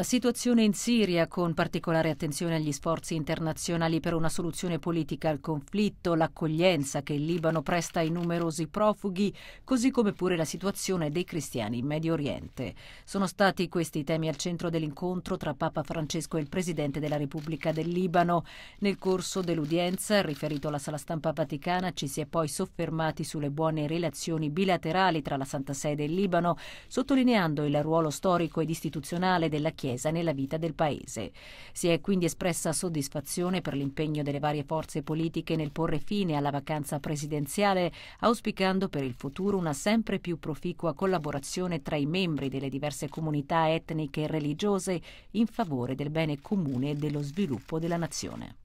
La situazione in Siria, con particolare attenzione agli sforzi internazionali per una soluzione politica al conflitto, l'accoglienza che il Libano presta ai numerosi profughi, così come pure la situazione dei cristiani in Medio Oriente. Sono stati questi i temi al centro dell'incontro tra Papa Francesco e il Presidente della Repubblica del Libano. Nel corso dell'udienza, riferito alla sala stampa vaticana, ci si è poi soffermati sulle buone relazioni bilaterali tra la Santa Sede e il Libano, sottolineando il ruolo storico ed istituzionale della Chiesa Chiesa nella vita del Paese. Si è quindi espressa soddisfazione per l'impegno delle varie forze politiche nel porre fine alla vacanza presidenziale, auspicando per il futuro una sempre più proficua collaborazione tra i membri delle diverse comunità etniche e religiose in favore del bene comune e dello sviluppo della nazione.